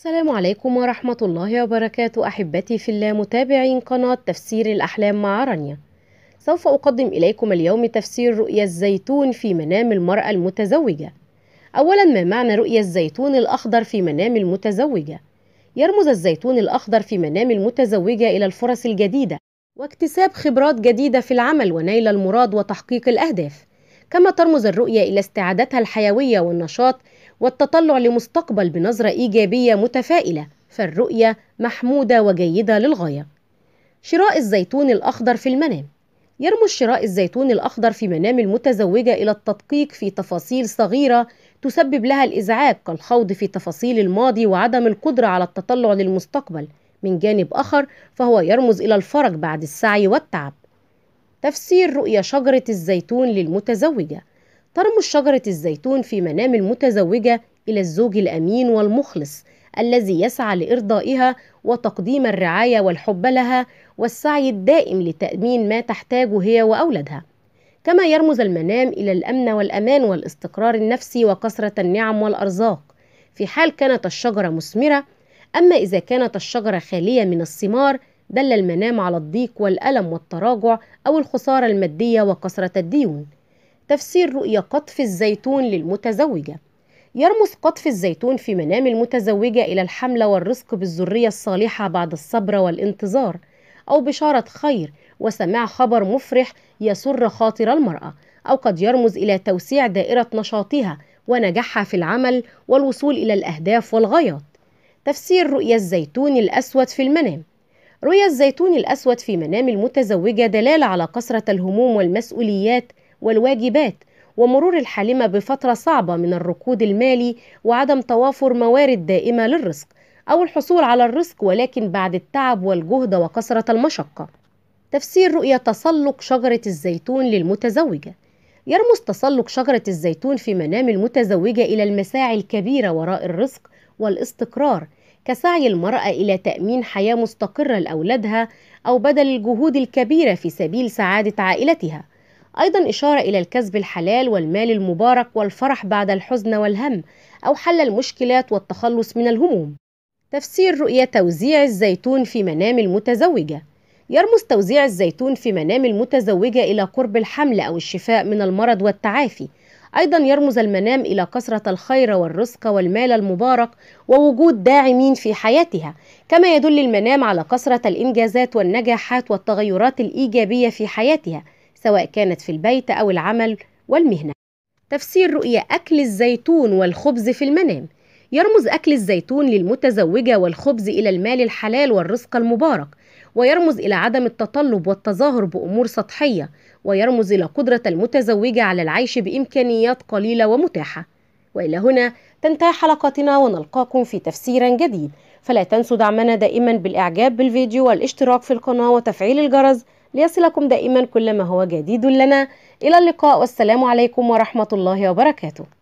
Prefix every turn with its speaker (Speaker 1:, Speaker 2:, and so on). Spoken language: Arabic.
Speaker 1: السلام عليكم ورحمة الله وبركاته أحبتي في الله متابعين قناة تفسير الأحلام مع رانيا سوف أقدم إليكم اليوم تفسير رؤية الزيتون في منام المرأة المتزوجة أولا ما معنى رؤية الزيتون الأخضر في منام المتزوجة؟ يرمز الزيتون الأخضر في منام المتزوجة إلى الفرص الجديدة واكتساب خبرات جديدة في العمل ونيل المراد وتحقيق الأهداف كما ترمز الرؤية إلى استعادتها الحيوية والنشاط والتطلع لمستقبل بنظرة إيجابية متفائلة فالرؤية محمودة وجيدة للغاية شراء الزيتون الأخضر في المنام يرمز شراء الزيتون الأخضر في منام المتزوجة إلى التدقيق في تفاصيل صغيرة تسبب لها الإزعاج كالخوض في تفاصيل الماضي وعدم القدرة على التطلع للمستقبل من جانب آخر فهو يرمز إلى الفرج بعد السعي والتعب تفسير رؤية شجرة الزيتون للمتزوجة ترمز شجرة الزيتون في منام المتزوجة إلى الزوج الأمين والمخلص الذي يسعى لإرضائها وتقديم الرعاية والحب لها والسعي الدائم لتأمين ما تحتاجه هي وأولادها. كما يرمز المنام إلى الأمن والأمان والاستقرار النفسي وكثرة النعم والأرزاق، في حال كانت الشجرة مثمرة، أما إذا كانت الشجرة خالية من الثمار دل المنام على الضيق والألم والتراجع أو الخسارة المادية وكثرة الديون تفسير رؤية قطف الزيتون للمتزوجة يرمز قطف الزيتون في منام المتزوجة إلى الحملة والرزق بالذرية الصالحة بعد الصبر والانتظار أو بشارة خير وسماع خبر مفرح يسر خاطر المرأة أو قد يرمز إلى توسيع دائرة نشاطها ونجاحها في العمل والوصول إلى الأهداف والغايات تفسير رؤية الزيتون الأسود في المنام رؤيا الزيتون الأسود في منام المتزوجة دلالة على كثرة الهموم والمسؤوليات والواجبات ومرور الحالمة بفترة صعبة من الركود المالي وعدم توافر موارد دائمة للرزق أو الحصول على الرزق ولكن بعد التعب والجهد وكثرة المشقة. تفسير رؤية تسلق شجرة الزيتون للمتزوجة يرمز تسلق شجرة الزيتون في منام المتزوجة إلى المساعي الكبيرة وراء الرزق والاستقرار كسعي المرأة إلى تأمين حياة مستقرة لأولادها أو بدل الجهود الكبيرة في سبيل سعادة عائلتها أيضا إشارة إلى الكسب الحلال والمال المبارك والفرح بعد الحزن والهم أو حل المشكلات والتخلص من الهموم تفسير رؤية توزيع الزيتون في منام المتزوجة يرمز توزيع الزيتون في منام المتزوجة إلى قرب الحمل أو الشفاء من المرض والتعافي أيضا يرمز المنام إلى كثرة الخير والرزق والمال المبارك ووجود داعمين في حياتها كما يدل المنام على كثرة الإنجازات والنجاحات والتغيرات الإيجابية في حياتها سواء كانت في البيت أو العمل والمهنة تفسير رؤية أكل الزيتون والخبز في المنام يرمز أكل الزيتون للمتزوجة والخبز إلى المال الحلال والرزق المبارك ويرمز إلى عدم التطلب والتظاهر بأمور سطحية ويرمز إلى قدرة المتزوجة على العيش بإمكانيات قليلة ومتاحة وإلى هنا تنتهي حلقتنا ونلقاكم في تفسير جديد فلا تنسوا دعمنا دائما بالإعجاب بالفيديو والاشتراك في القناة وتفعيل الجرس ليصلكم دائما كل ما هو جديد لنا إلى اللقاء والسلام عليكم ورحمة الله وبركاته